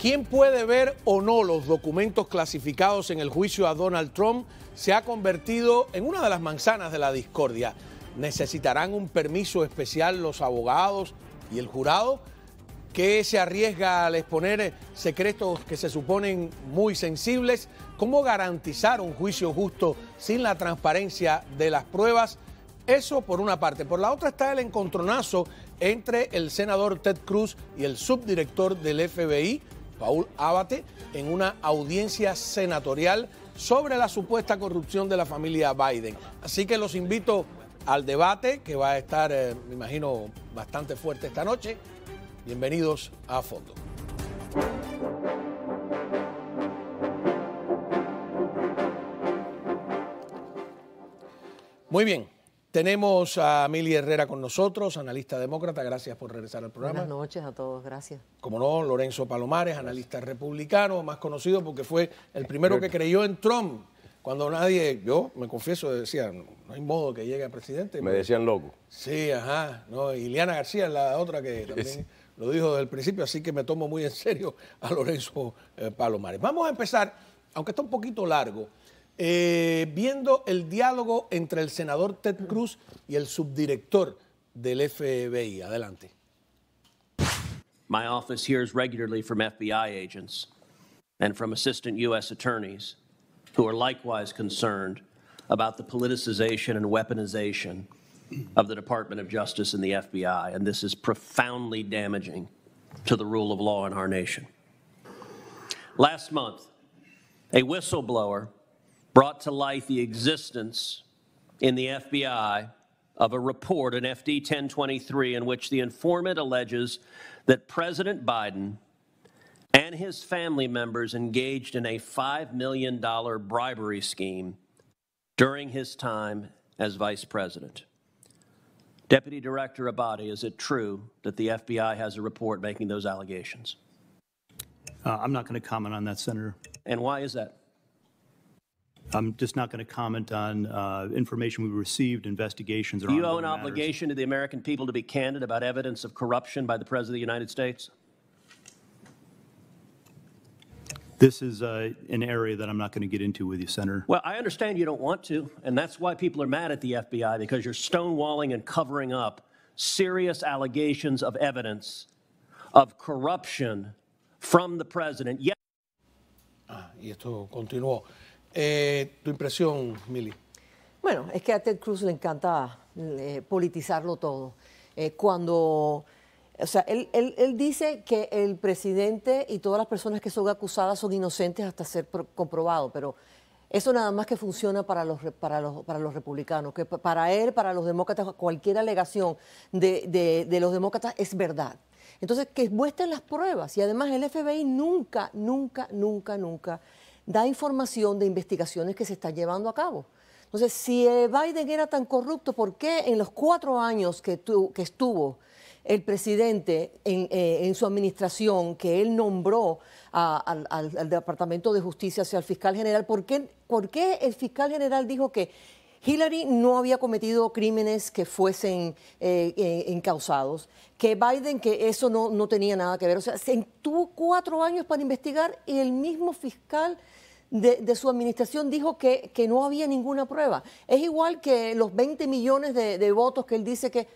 ¿Quién puede ver o no los documentos clasificados en el juicio a Donald Trump se ha convertido en una de las manzanas de la discordia? ¿Necesitarán un permiso especial los abogados y el jurado? ¿Qué se arriesga al exponer secretos que se suponen muy sensibles? ¿Cómo garantizar un juicio justo sin la transparencia de las pruebas? Eso por una parte. Por la otra está el encontronazo entre el senador Ted Cruz y el subdirector del FBI, Paul Abate, en una audiencia senatorial sobre la supuesta corrupción de la familia Biden. Así que los invito al debate que va a estar, eh, me imagino, bastante fuerte esta noche. Bienvenidos a Fondo. Muy bien. Tenemos a Mili Herrera con nosotros, analista demócrata. Gracias por regresar al programa. Buenas noches a todos, gracias. Como no, Lorenzo Palomares, analista republicano, más conocido porque fue el primero que creyó en Trump. Cuando nadie, yo me confieso, decía, no, hay modo que llegue a presidente. Me decían loco. Sí, ajá. No, Ileana García la otra que también lo dijo desde el principio, así que me tomo muy en serio a Lorenzo eh, Palomares. Vamos a empezar, aunque está un poquito largo, Eh, viendo el diálogo entre el senador Ted Cruz y el subdirector del FBI. Adelante. My office hears regularly from FBI agents and from assistant U.S. attorneys who are likewise concerned about the politicization and weaponization of the Department of Justice and the FBI, and this is profoundly damaging to the rule of law in our nation. Last month, a whistleblower brought to light the existence in the FBI of a report in FD 1023 in which the informant alleges that President Biden and his family members engaged in a $5 million bribery scheme during his time as vice president. Deputy Director Abadi, is it true that the FBI has a report making those allegations? Uh, I'm not going to comment on that, Senator. And why is that? I'm just not going to comment on uh, information we received, investigations, or Do you owe an matters. obligation to the American people to be candid about evidence of corruption by the President of the United States? This is uh, an area that I'm not going to get into with you, Senator. Well, I understand you don't want to, and that's why people are mad at the FBI because you're stonewalling and covering up serious allegations of evidence of corruption from the president. Yes. Ah, y esto continuó. Eh, tu impresión, Mili. Bueno, es que a Ted Cruz le encanta eh, politizarlo todo. Eh, cuando, o sea, él, dice que el presidente y todas las personas que son acusadas son inocentes hasta ser comprobado, pero eso nada más que funciona para los, para los, para los republicanos, que para él, para los demócratas, cualquier alegación de, de los demócratas es verdad. Entonces, que muestren las pruebas y además el FBI nunca, nunca, nunca, nunca da información de investigaciones que se están llevando a cabo. Entonces, si Biden era tan corrupto, ¿por qué en los cuatro años que, estuvo el presidente eh, en, su administración, que él nombró al, Departamento de Justicia hacia el fiscal general, ¿por qué, el fiscal general dijo que Hillary no había cometido crímenes que fuesen eh, eh, encausados, que Biden, que eso no, no, tenía nada que ver. O sea, se tuvo cuatro años para investigar y el mismo fiscal de, su administración dijo que, no había ninguna prueba. Es igual que los 20 millones de, votos que él dice que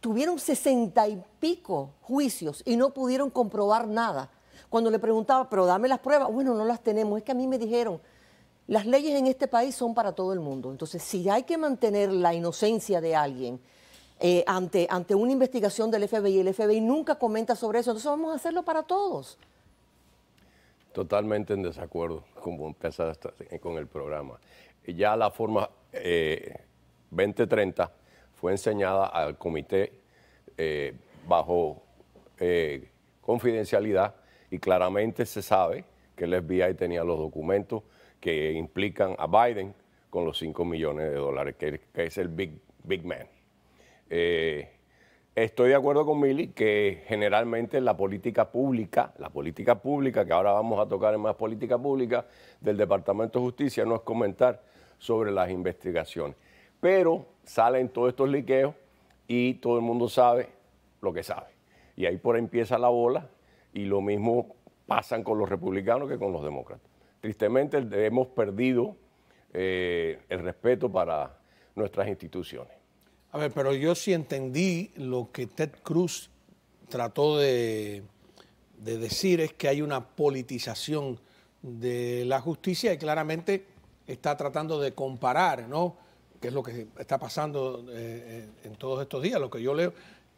tuvieron 60 y pico juicios y no pudieron comprobar nada. Cuando le preguntaba, pero dame las pruebas, bueno, no las tenemos, es que a mí me dijeron, las leyes en este país son para todo el mundo. Entonces, si hay que mantener la inocencia de alguien, eh, ante, ante una investigación del FBI. El FBI nunca comenta sobre eso. Entonces vamos a hacerlo para todos. Totalmente en desacuerdo, como con el programa. Ya la forma 2030 eh, fue enseñada al comité eh, bajo eh, confidencialidad y claramente se sabe que el FBI tenía los documentos que implican a Biden con los 5 millones de dólares, que, es el big, big man. Estoy de acuerdo con Mili que generalmente la política pública, la política pública, que ahora vamos a tocar en más política pública del Departamento de Justicia, no es comentar sobre las investigaciones. Pero salen todos estos liqueos y todo el mundo sabe lo que sabe. Y ahí por ahí empieza la bola y lo mismo pasan con los republicanos que con los demócratas. Tristemente hemos perdido eh, el respeto para nuestras instituciones. A ver, pero yo sí entendí lo que Ted Cruz trató de, decir es que hay una politización de la justicia y claramente está tratando de comparar, ¿no? Que es lo que está pasando eh, en todos estos días, lo que yo leo,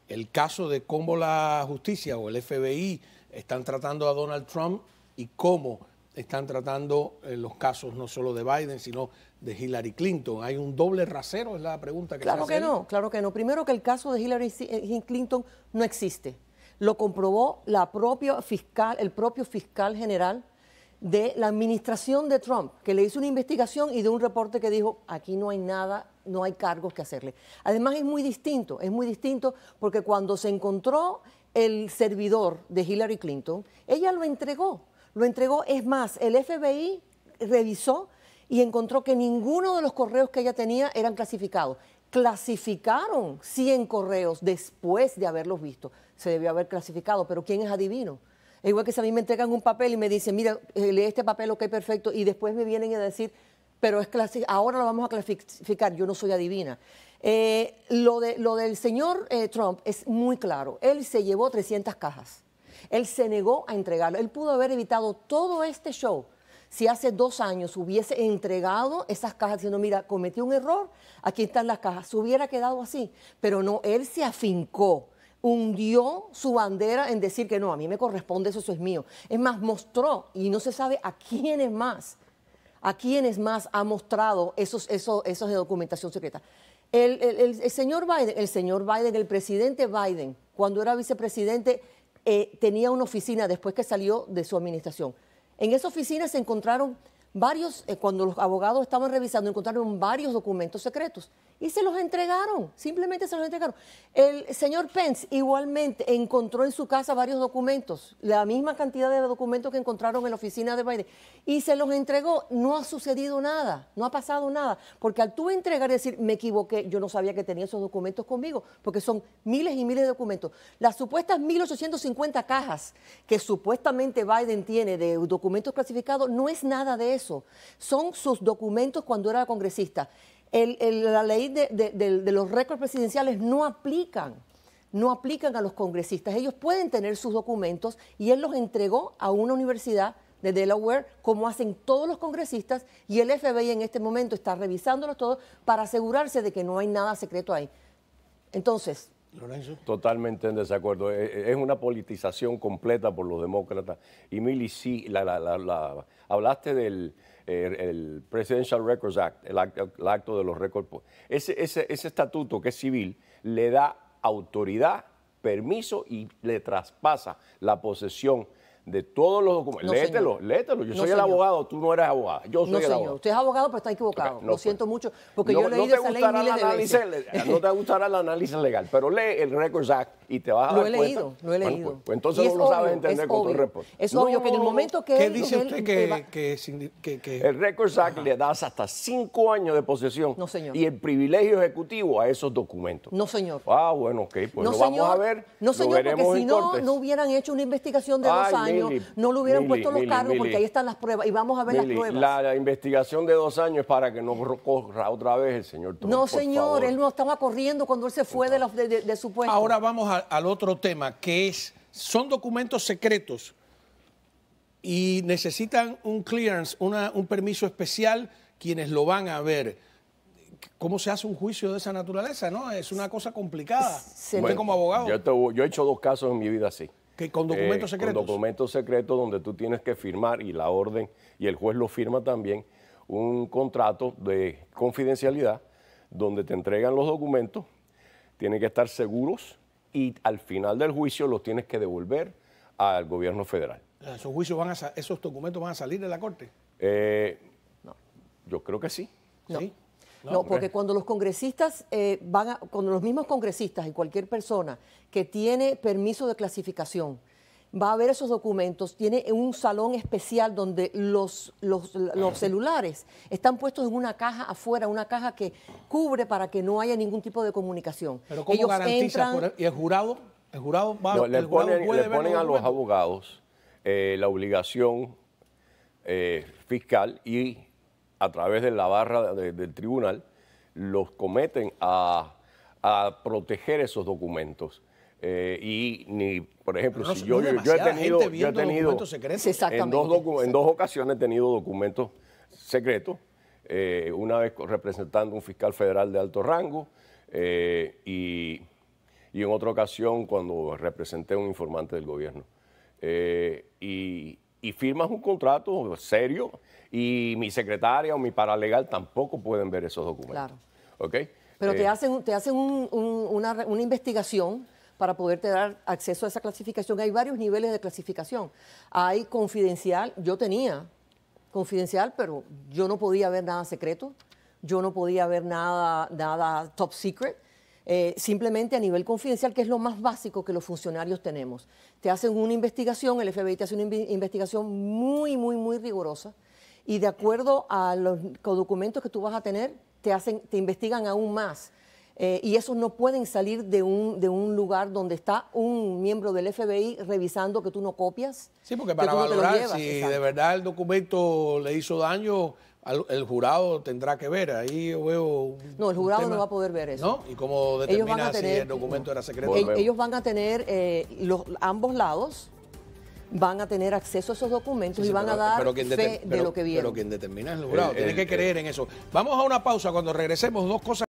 el caso de cómo la justicia o el FBI están tratando a Donald Trump y cómo están tratando eh, los casos no solo de Biden, sino de Hillary Clinton. ¿Hay un doble rasero? Es la pregunta que Claro se hace que no, claro que no. Primero que el caso de Hillary eh, Clinton no existe. Lo comprobó la fiscal, el propio fiscal general de la administración de Trump, que le hizo una investigación y de un reporte que dijo, aquí no hay nada, no hay cargos que hacerle. Además es muy distinto, es muy distinto porque cuando se encontró el servidor de Hillary Clinton, ella lo entregó lo entregó. Es más, el FBI revisó y encontró que ninguno de los correos que ella tenía eran clasificados. Clasificaron 100 correos después de haberlos visto. Se debió haber clasificado, pero ¿quién es adivino? igual que si a mí me entregan un papel y me dicen, mira, eh, lee este papel, ok, perfecto, y después me vienen a decir, pero es ahora lo vamos a clasificar, yo no soy adivina. Eh, lo, de, lo del señor eh, Trump es muy claro, él se llevó 300 cajas. Él se negó a entregarlo. Él pudo haber evitado todo este show si hace dos años hubiese entregado esas cajas diciendo, mira, cometí un error, aquí están las cajas, se hubiera quedado así. Pero no, él se afincó hundió su bandera en decir que no, a mí me corresponde eso, eso es mío. Es más, mostró, y no se sabe a es más, a quiénes más ha mostrado esos, esos, esos de documentación secreta. el señor Biden, el señor Biden, el presidente Biden, cuando era vicepresidente, eh, tenía una oficina después que salió de su administración. En esa oficina se encontraron varios, eh, cuando los abogados estaban revisando, encontraron varios documentos secretos y se los entregaron, simplemente se los entregaron. El señor Pence igualmente encontró en su casa varios documentos, la misma cantidad de documentos que encontraron en la oficina de Biden, y se los entregó. No ha sucedido nada, no ha pasado nada, porque al tú entregar y decir, me equivoqué, yo no sabía que tenía esos documentos conmigo, porque son miles y miles de documentos. Las supuestas 1.850 cajas que supuestamente Biden tiene de documentos clasificados, no es nada de eso. Son sus documentos cuando era congresista la ley de, los récords presidenciales no aplican no aplican a los congresistas. Ellos pueden tener sus documentos y él los entregó a una universidad de Delaware, como hacen todos los congresistas, y el FBI en este momento está revisándolos todos para asegurarse de que no hay nada secreto ahí. Entonces, Totalmente en desacuerdo. Eh, eh, es una politización completa por los demócratas. Y Mili, sí, hablaste del eh, el, Presidential Records Act, el acto, de los récords. Ese, ese estatuto que es civil le da autoridad, permiso y le traspasa la posesión de todos los documentos. No, léetelo, Yo soy el abogado, tú no eres abogado. Yo soy no, señor. Usted es abogado, pero está equivocado. Lo pues. siento mucho, porque yo leí de esa ley miles de veces. no te gustará el análisis legal, pero lee el record Act y te vas a dar lo he Leído, lo he leído, pues, pues entonces no lo sabes entender con tu reporte. Es obvio que en el momento que ¿Qué dice usted que, El record Act le das hasta cinco años de posesión no, señor. y el privilegio ejecutivo a esos documentos. No, señor. Ah, bueno, ok, pues lo vamos a ver. No, señor, porque si no, no hubieran hecho una investigación de dos años no le hubieran puesto los cargos porque ahí están las pruebas y vamos a ver las pruebas. La, investigación de dos años es para que no corra otra vez el señor Trump. No, señor, él no estaba corriendo cuando él se fue de, de, su puesto. Ahora vamos al otro tema, que es, son documentos secretos y necesitan un clearance, una, un permiso especial quienes lo van a ver. ¿Cómo se hace un juicio de esa naturaleza? ¿no? Es una cosa complicada. como abogado. yo he hecho dos casos en mi vida así con eh, documentos secretos. Con documentos secretos donde tú tienes que firmar y la orden y el juez lo firma también un contrato de confidencialidad donde te entregan los documentos, tienen que estar seguros y al final del juicio los tienes que devolver al gobierno federal. ¿Esos juicios van a esos documentos van a salir de la corte? Eh, no. Yo creo que sí. ¿Sí? No, porque cuando los congresistas eh, van a, cuando los mismos congresistas y cualquier persona que tiene permiso de clasificación va a ver esos documentos, tiene un salón especial donde los, los, celulares están puestos en una caja afuera, una caja que cubre para que no haya ningún tipo de comunicación. Pero ¿cómo garantiza? ¿Y el jurado? ¿El jurado va el le jurado ponen, le ponen a los abogados eh, la obligación eh, fiscal y a través de la barra del tribunal, los cometen a, proteger esos documentos. Eh, y ni, por ejemplo, si yo, yo, he tenido, yo tenido En, dos en dos ocasiones he tenido documentos secretos, eh, una vez representando un fiscal federal de alto rango eh, y, y, en otra ocasión cuando representé a un informante del gobierno. y, y firmas un contrato serio y mi secretaria o mi paralegal tampoco pueden ver esos documentos. Claro. ¿Ok? Pero te eh, hacen, te hacen una, investigación para poderte dar acceso a esa clasificación. Hay varios niveles de clasificación. Hay confidencial, yo tenía confidencial, pero yo no podía ver nada secreto, yo no podía ver nada, nada top secret. Eh, simplemente a nivel confidencial, que es lo más básico que los funcionarios tenemos. Te hacen una investigación, el FBI te hace una investigación muy, muy, muy rigurosa y de acuerdo a los documentos que tú vas a tener, te, hacen, te investigan aún más. Eh, y esos no pueden salir de un, de un lugar donde está un miembro del FBI revisando que tú no copias. Sí, porque para valorar si de verdad el documento le hizo daño, el jurado tendrá que ver, ahí yo veo... No, el jurado no va a poder ver eso. ¿No? ¿Y cómo determina si el documento era secreto? no? Ellos van a tener, eh, los, ambos lados van a tener acceso a esos documentos y van a dar fe de lo que viene. Pero quien determina es el eh, jurado, tiene eh, que eh. creer en eso. Vamos a una pausa, cuando regresemos dos cosas...